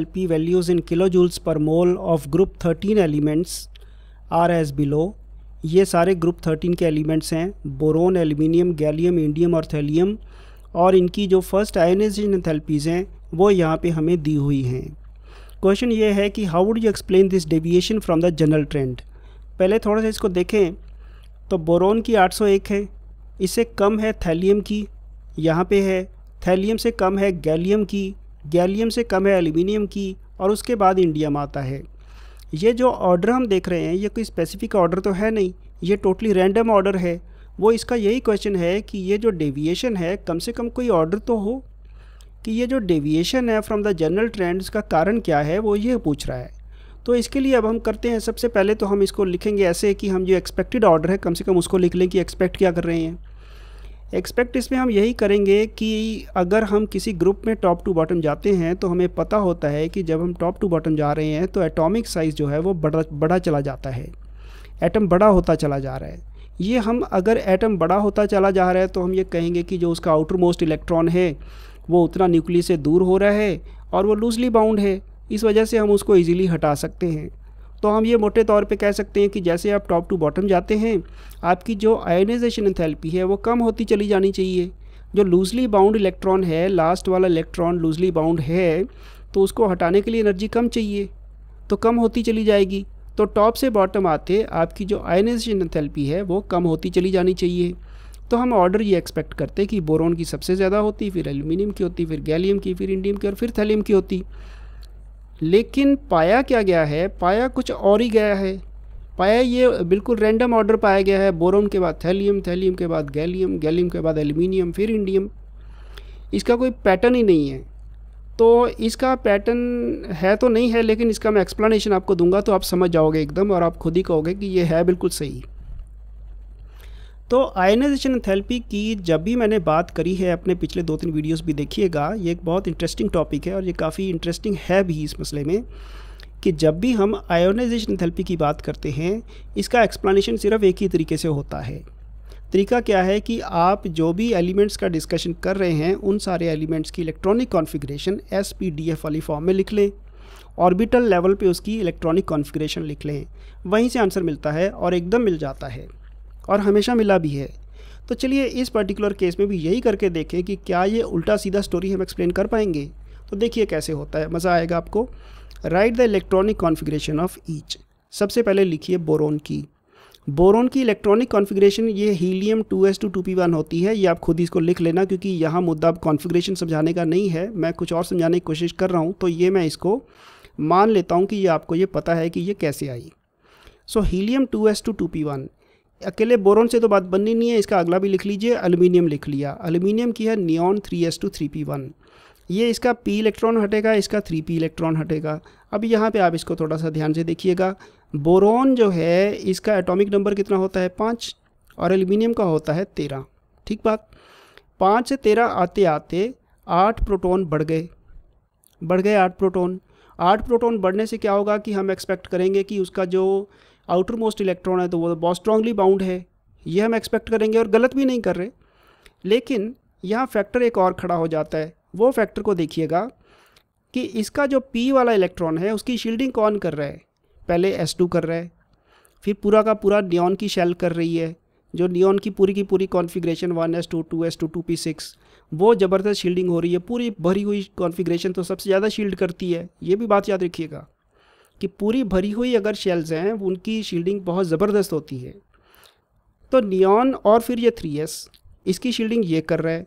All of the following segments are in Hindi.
LP values in kilojoules per mole of group 13 elements are as below ये सारे ग्रुप 13 के एलिमेंट्स हैं बोरोन एल्यूमिनियम गैलियम इंडियम और थैलीम और इनकी जो फर्स्ट आयोनाइजेशन थेलपीज हैं वो यहाँ पर हमें दी हुई हैं क्वेश्चन ये है कि how would you explain this deviation from the general trend पहले थोड़ा सा इसको देखें तो बोरोन की 801 है इससे कम है थैलियम की यहाँ पे है थैलियम से कम है गैलियम की गैलियम से कम है एल्यूमिनियम की और उसके बाद इंडियम आता है ये जो ऑर्डर हम देख रहे हैं ये कोई स्पेसिफिक ऑर्डर तो है नहीं ये टोटली रैंडम ऑर्डर है वो इसका यही क्वेश्चन है कि ये जो डेविएशन है कम से कम कोई ऑर्डर तो हो कि ये जो डेविएशन है फ्रॉम द जनरल ट्रेंड्स का कारण क्या है वो ये पूछ रहा है तो इसके लिए अब हम करते हैं सबसे पहले तो हम इसको लिखेंगे ऐसे कि हम जो एक्सपेक्टेड ऑर्डर है कम से कम उसको लिख लें कि एक्सपेक्ट क्या कर रहे हैं एक्सपेक्ट इसमें हम यही करेंगे कि अगर हम किसी ग्रुप में टॉप टू बॉटम जाते हैं तो हमें पता होता है कि जब हम टॉप टू बॉटम जा रहे हैं तो एटॉमिक साइज़ जो है वो बड़ा बड़ा चला जाता है एटम बड़ा होता चला जा रहा है ये हम अगर एटम बड़ा होता चला जा रहा है तो हम ये कहेंगे कि जो उसका आउटर मोस्ट इलेक्ट्रॉन है वो उतना न्यूक्लियस से दूर हो रहा है और वो लूजली बाउंड है इस वजह से हम उसको ईजिली हटा सकते हैं तो हम ये मोटे तौर पे कह सकते हैं कि जैसे आप टॉप टू बॉटम जाते हैं आपकी जो आयोनाइजेशन एंथैल्पी है वो कम होती चली जानी चाहिए जो लूजली बाउंड इलेक्ट्रॉन है लास्ट वाला इलेक्ट्रॉन लूजली बाउंड है तो उसको हटाने के लिए एनर्जी कम चाहिए तो कम होती चली जाएगी तो टॉप से बॉटम आते आपकी जो आयनाइजेशन एंथैल्पी है वो कम होती चली जानी चाहिए तो हम ऑर्डर ये एक्सपेक्ट करते कि बोरोन की सबसे ज़्यादा होती फिर एल्यूमिनियम की होती फिर गैलियम की फिर इंडियम की और फिर थैलियम की होती लेकिन पाया क्या गया है पाया कुछ और ही गया है पाया ये बिल्कुल रैंडम ऑर्डर पाया गया है बोरोन के बाद थैलियम थैलियम के बाद गैलियम गैलियम के बाद एल्यूमिनियम फिर इंडियम इसका कोई पैटर्न ही नहीं है तो इसका पैटर्न है तो नहीं है लेकिन इसका मैं एक्सप्लेनेशन आपको दूंगा तो आप समझ जाओगे एकदम और आप खुद ही कहोगे कि ये है बिल्कुल सही तो आयनाइजेशन थेरेपी की जब भी मैंने बात करी है अपने पिछले दो तीन वीडियोस भी देखिएगा ये एक बहुत इंटरेस्टिंग टॉपिक है और ये काफ़ी इंटरेस्टिंग है भी इस मसले में कि जब भी हम आयोनाइजेशन थेरेपी की बात करते हैं इसका एक्सप्लेनेशन सिर्फ एक ही तरीके से होता है तरीका क्या है कि आप जो भी एलिमेंट्स का डिस्कशन कर रहे हैं उन सारे एलिमेंट्स की electronic configuration S P D F वाली फॉर्म में लिख लें ऑर्बिटल लेवल पे उसकी इलेक्ट्रॉनिक कॉन्फ़िगरेशन लिख लें वहीं से आंसर मिलता है और एकदम मिल जाता है और हमेशा मिला भी है तो चलिए इस पर्टिकुलर केस में भी यही करके देखें कि क्या ये उल्टा सीधा स्टोरी हम एक्सप्लेन कर पाएंगे तो देखिए कैसे होता है मज़ा आएगा आपको write the electronic configuration of each सबसे पहले लिखिए बोरोन की बोरोन की इलेक्ट्रॉनिक कॉन्फिग्रेशन ये helium two S two two P one होती है ये आप खुद इसको लिख लेना क्योंकि यहाँ मुद्दा अब कॉन्फिग्रेशन समझाने का नहीं है मैं कुछ और समझाने की कोशिश कर रहा हूँ तो ये मैं इसको मान लेता हूँ कि ये आपको ये पता है कि ये कैसे आई so helium two S two two P one अकेले बोरोन से तो बात बननी नहीं है इसका अगला भी लिख लीजिए अल्मीनियम लिख लिया अलूमिनियम की है neon three S two three P one ये इसका पी इलेक्ट्रॉन हटेगा इसका थ्री पी इलेक्ट्रॉन हटेगा अब यहाँ पे आप इसको थोड़ा सा ध्यान से देखिएगा बोरोन जो है इसका एटॉमिक नंबर कितना होता है पाँच और एल्यूमिनियम का होता है तेरह ठीक बात पाँच से तेरह आते आते आठ प्रोटोन बढ़ गए बढ़ गए आठ प्रोटोन आठ प्रोटोन बढ़ने से क्या होगा कि हम एक्सपेक्ट करेंगे कि उसका जो आउटर मोस्ट इलेक्ट्रॉन है तो वो बहुत स्ट्रांगली बाउंड है ये हम एक्सपेक्ट करेंगे और गलत भी नहीं कर रहे लेकिन यहाँ फैक्टर एक और खड़ा हो जाता है वो फैक्टर को देखिएगा कि इसका जो पी वाला इलेक्ट्रॉन है उसकी शील्डिंग कौन कर रहा है पहले एस टू कर रहा है फिर पूरा का पूरा नियॉन की शेल कर रही है जो नियॉन की पूरी की पूरी configuration one S two two S two two P six वो ज़बरदस्त शील्डिंग हो रही है पूरी भरी हुई कॉन्फ़िगरेशन तो सबसे ज़्यादा शील्ड करती है ये भी बात याद रखिएगा कि पूरी भरी हुई अगर शेल्स हैं उनकी शील्डिंग बहुत ज़बरदस्त होती है तो नियॉन और फिर ये थ्री एस इसकी शील्डिंग ये कर रहा है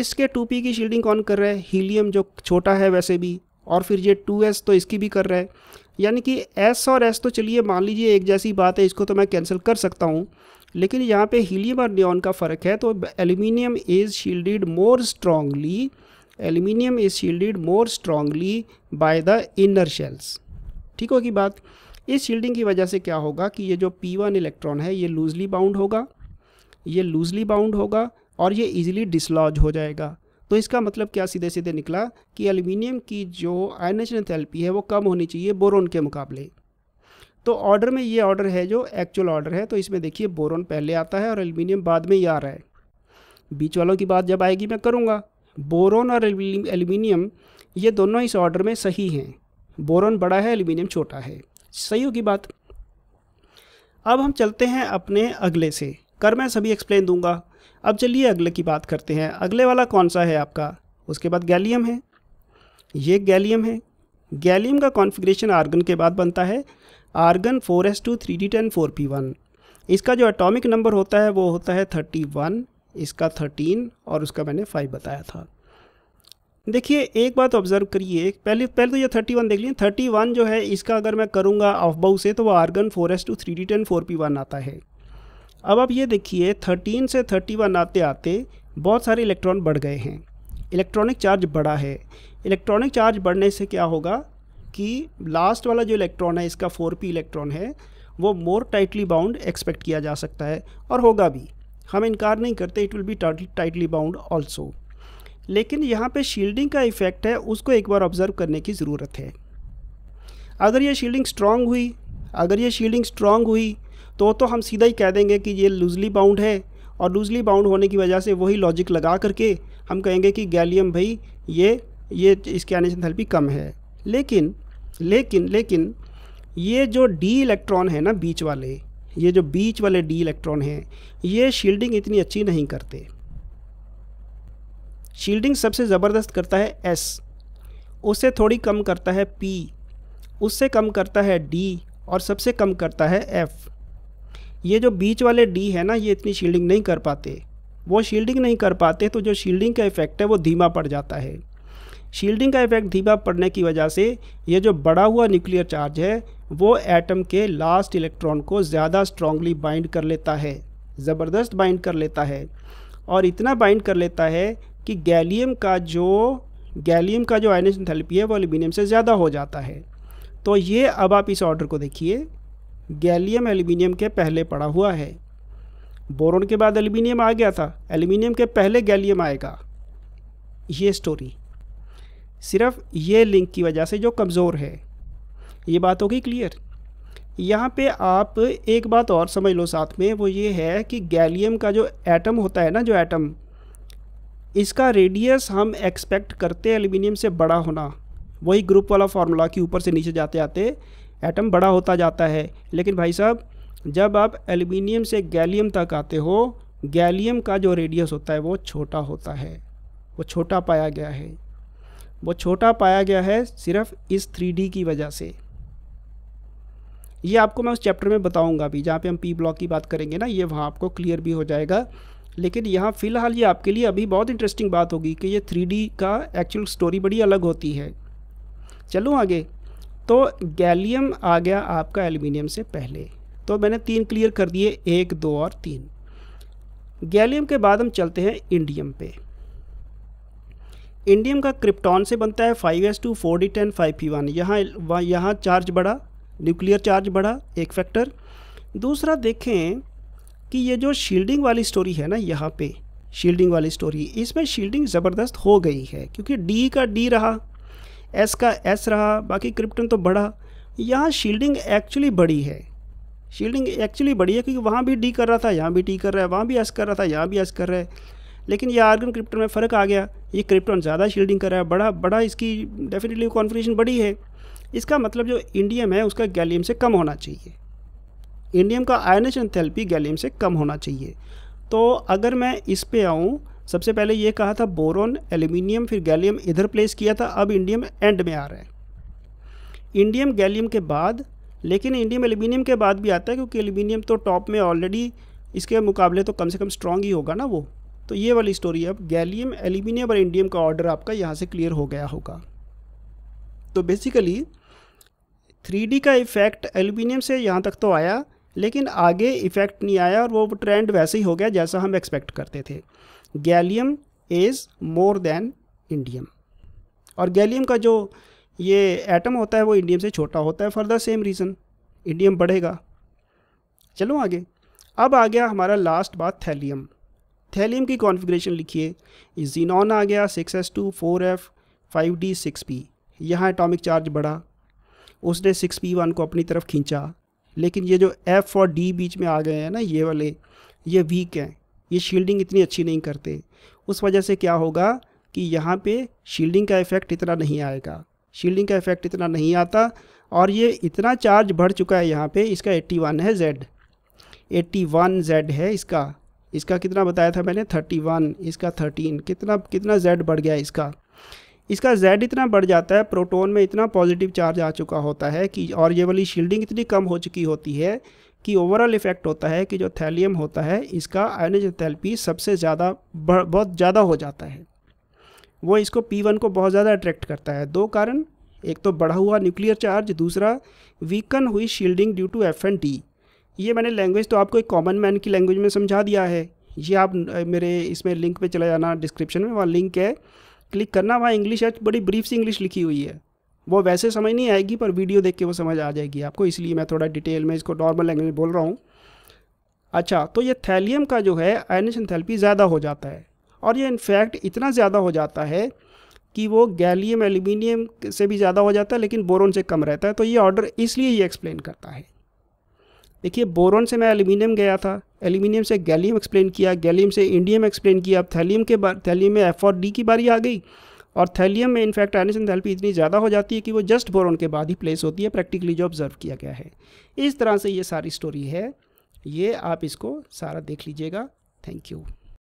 इसके टू पी की शील्डिंग कौन कर रहा है हीलियम जो छोटा है वैसे भी और फिर ये टू एस तो इसकी भी कर रहा है यानी कि एस और एस तो चलिए मान लीजिए एक जैसी बात है इसको तो मैं कैंसिल कर सकता हूँ लेकिन यहाँ पे हीलियम और नियॉन का फ़र्क है तो aluminium is shielded more strongly aluminium is shielded more strongly by the inner shells ठीक होगी बात इस शील्डिंग की वजह से क्या होगा कि ये जो पी वन इलेक्ट्रॉन है ये लूजली बाउंड होगा ये लूजली बाउंड होगा और ये इजीली डिसलॉज हो जाएगा तो इसका मतलब क्या सीधे सीधे निकला कि एल्यूमिनियम की जो आयनेशन थेरेपी है वो कम होनी चाहिए बोरोन के मुकाबले तो ऑर्डर में ये ऑर्डर है जो एक्चुअल ऑर्डर है तो इसमें देखिए बोरोन पहले आता है और एल्यूमिनियम बाद में ही आ रहा है बीच वालों की बात जब आएगी मैं करूँगा बोरोन और एल्यूमिनियम ये दोनों इस ऑर्डर में सही हैं बोरोन बड़ा है एल्यूमिनियम छोटा है सही होगी बात अब हम चलते हैं अपने अगले से कर मैं सभी एक्सप्लेन दूंगा अब चलिए अगले की बात करते हैं अगले वाला कौन सा है आपका उसके बाद गैलियम है ये गैलियम है गैलियम का कॉन्फ़िगरेशन आर्गन के बाद बनता है argon four S two three D ten four P one इसका जो एटॉमिक नंबर होता है वो होता है थर्टी वन इसका थर्टीन और उसका मैंने फाइव बताया था देखिए एक बात ऑब्जर्व करिए पहले पहले तो ये 31 देख लिए 31 जो है इसका अगर मैं करूँगा ऑफ बाउ से तो वो argon four S two three D ten four P one आता है अब आप ये देखिए 13 से 31 आते आते बहुत सारे इलेक्ट्रॉन बढ़ गए हैं इलेक्ट्रॉनिक चार्ज बढ़ा है इलेक्ट्रॉनिक चार्ज बढ़ने से क्या होगा कि लास्ट वाला जो इलेक्ट्रॉन है इसका फोर पी इलेक्ट्रॉन है वो मोर टाइटली बाउंड एक्सपेक्ट किया जा सकता है और होगा भी हम इनकार नहीं करते it will be tightly bound also लेकिन यहाँ पे शील्डिंग का इफ़ेक्ट है उसको एक बार ऑब्ज़र्व करने की ज़रूरत है अगर ये शील्डिंग स्ट्रांग हुई अगर ये शील्डिंग स्ट्रांग हुई तो तो हम सीधा ही कह देंगे कि ये लूजली बाउंड है और लूजली बाउंड होने की वजह से वही लॉजिक लगा करके हम कहेंगे कि गैलियम भाई ये ये इसकी आइनेशन थेरेपी कम है लेकिन लेकिन लेकिन ये जो डी इलेक्ट्रॉन है ना बीच वाले ये जो बीच वाले डी इलेक्ट्रॉन हैं ये शील्डिंग इतनी अच्छी नहीं करते शील्डिंग सबसे ज़बरदस्त करता है एस उससे थोड़ी कम करता है पी उससे कम करता है डी और सबसे कम करता है एफ़ ये जो बीच वाले डी है ना ये इतनी शील्डिंग नहीं कर पाते वो शील्डिंग नहीं कर पाते तो जो शील्डिंग का इफ़ेक्ट है वो धीमा पड़ जाता है शील्डिंग का इफेक्ट धीमा पड़ने की वजह से ये जो बड़ा हुआ न्यूक्लियर चार्ज है वो एटम के लास्ट इलेक्ट्रॉन को ज़्यादा स्ट्रांगली बाइंड कर लेता है ज़बरदस्त बाइंड कर लेता है और इतना बाइंड कर लेता है कि गैलियम का जो गैलियम का जो आयनिक थेरेपी है वो एल्यूमिनियम से ज़्यादा हो जाता है तो ये अब आप इस ऑर्डर को देखिए गैलियम एल्यूमिनियम के पहले पड़ा हुआ है बोरोन के बाद एल्यूमिनियम आ गया था एल्यूमिनियम के पहले गैलियम आएगा ये स्टोरी सिर्फ ये लिंक की वजह से जो कमज़ोर है ये बात होगी क्लियर यहाँ पे आप एक बात और समझ लो साथ में वो ये है कि गैलियम का जो एटम होता है ना जो एटम इसका रेडियस हम एक्सपेक्ट करते हैं एल्यूमिनियम से बड़ा होना वही ग्रुप वाला फार्मूला कि ऊपर से नीचे जाते आते एटम बड़ा होता जाता है लेकिन भाई साहब जब आप एल्यूमिनियम से गैलियम तक आते हो गैलियम का जो रेडियस होता है वो छोटा होता है वो छोटा पाया गया है वो छोटा पाया गया है सिर्फ इस थ्री की वजह से ये आपको मैं उस चैप्टर में बताऊंगा भी जहाँ पे हम पी ब्लॉक की बात करेंगे ना ये वहाँ आपको क्लियर भी हो जाएगा लेकिन यहाँ फ़िलहाल ये आपके लिए अभी बहुत इंटरेस्टिंग बात होगी कि ये थ्री का एक्चुअल स्टोरी बड़ी अलग होती है चलो आगे तो गैलियम आ गया आपका एल्यूमिनियम से पहले तो मैंने तीन क्लियर कर दिए एक दो और तीन गैलियम के बाद हम चलते हैं इंडियम पे इंडियम का क्रिप्टॉन से बनता है five S two four D ten five P one यहाँ यहाँ चार्ज बढ़ा न्यूक्लियर चार्ज बढ़ा एक फैक्टर दूसरा देखें कि ये जो शील्डिंग वाली स्टोरी है ना यहाँ पे शील्डिंग वाली स्टोरी इसमें शील्डिंग ज़बरदस्त हो गई है क्योंकि डी का डी रहा एस का एस रहा बाकी क्रिप्टन तो बढ़ा यहाँ शील्डिंग एक्चुअली बड़ी है शील्डिंग एक्चुअली बड़ी है क्योंकि वहाँ भी डी कर रहा था यहाँ भी डी कर रहा है वहाँ भी एस कर रहा था यहाँ भी एस कर रहा है लेकिन यह आर्गन क्रिप्टन में फ़र्क आ गया ये क्रिप्टन ज़्यादा शील्डिंग कर रहा है बड़ा बड़ा इसकी डेफिनेटली कॉन्फिडेशन बड़ी है इसका मतलब जो इंडियम है उसका गैलियम से कम होना चाहिए इंडियम का आयनेशन थेरेपी गैलियम से कम होना चाहिए तो अगर मैं इस पे आऊँ सबसे पहले ये कहा था बोरोन एल्यूमिनियम फिर गैलियम इधर प्लेस किया था अब इंडियम एंड में आ रहा है इंडियम गैलियम के बाद लेकिन इंडियम एल्यूमिनियम के बाद भी आता है क्योंकि एल्यूमिनियम तो टॉप में ऑलरेडी इसके मुकाबले तो कम से कम स्ट्रॉन्ग ही होगा ना वो तो ये वाली स्टोरी अब गैलियम एल्यूमिनियम और इंडियम का ऑर्डर आपका यहाँ से क्लियर हो गया होगा तो बेसिकली थ्री का इफ़ेक्ट एल्यूमिनियम से यहाँ तक तो आया लेकिन आगे इफ़ेक्ट नहीं आया और वो ट्रेंड वैसे ही हो गया जैसा हम एक्सपेक्ट करते थे gallium is more than indium और गैलियम का जो ये एटम होता है वो इंडियम से छोटा होता है for the same reason indium बढ़ेगा चलो आगे अब आ गया हमारा लास्ट बात थैलियम थैलियम की कॉन्फ़िगरेशन लिखिए जीनॉन आ गया six S two four F five D six P यहाँ एटॉमिक चार्ज बढ़ा उसने सिक्स पी वन को अपनी तरफ खींचा लेकिन ये जो एफ़ और डी बीच में आ गए हैं ना ये वाले ये वीक हैं ये शील्डिंग इतनी अच्छी नहीं करते उस वजह से क्या होगा कि यहाँ पे शील्डिंग का इफ़ेक्ट इतना नहीं आएगा शील्डिंग का इफ़ेक्ट इतना नहीं आता और ये इतना चार्ज बढ़ चुका है यहाँ पे इसका 81 है जेड 81 जेड है इसका इसका कितना बताया था मैंने 31 इसका 13 कितना कितना जेड बढ़ गया इसका इसका Z इतना बढ़ जाता है प्रोटोन में इतना पॉजिटिव चार्ज आ चुका होता है कि और ये वाली शील्डिंग इतनी कम हो चुकी होती है कि ओवरऑल इफेक्ट होता है कि जो थैलियम होता है इसका आयनज थेरेपी सबसे ज़्यादा बहुत ज़्यादा हो जाता है वो इसको P1 को बहुत ज़्यादा अट्रैक्ट करता है दो कारण एक तो बढ़ा हुआ न्यूक्लियर चार्ज दूसरा वीकन हुई shielding due to F and ये मैंने लैंग्वेज तो आपको एक कॉमन मैन की लैंग्वेज में समझा दिया है ये आप मेरे इसमें लिंक पे चले जाना डिस्क्रिप्शन में वहाँ लिंक है क्लिक करना वहाँ इंग्लिश है बड़ी ब्रीफ सी इंग्लिश लिखी हुई है वो वैसे समझ नहीं आएगी पर वीडियो देख के वो समझ आ जाएगी आपको इसलिए मैं थोड़ा डिटेल में इसको नॉर्मल लैंग्वेज में बोल रहा हूँ अच्छा तो ये थैलियम का जो है आयनेशन थेरेपी ज़्यादा हो जाता है और ये इनफैक्ट इतना ज़्यादा हो जाता है कि वो गैलियम एल्यूमिनियम से भी ज़्यादा हो जाता है लेकिन बोरोन से कम रहता है तो ये ऑर्डर इसलिए ये एक्सप्लेन करता है देखिए बोरोन से मैं एल्यूमिनियम गया था एल्यूमिनियम से गैलियम एक्सप्लेन किया गैलियम से इंडियम एक्सप्लेन किया अब थैलियम के बार थैलियम में एफ और डी की बारी आ गई और थैलियम में इनफैक्ट आयनेशन थैल्पी इतनी ज़्यादा हो जाती है कि वो जस्ट बोरोन के बाद ही प्लेस होती है प्रैक्टिकली जो ऑब्जर्व किया गया है इस तरह से ये सारी स्टोरी है ये आप इसको सारा देख लीजिएगा थैंक यू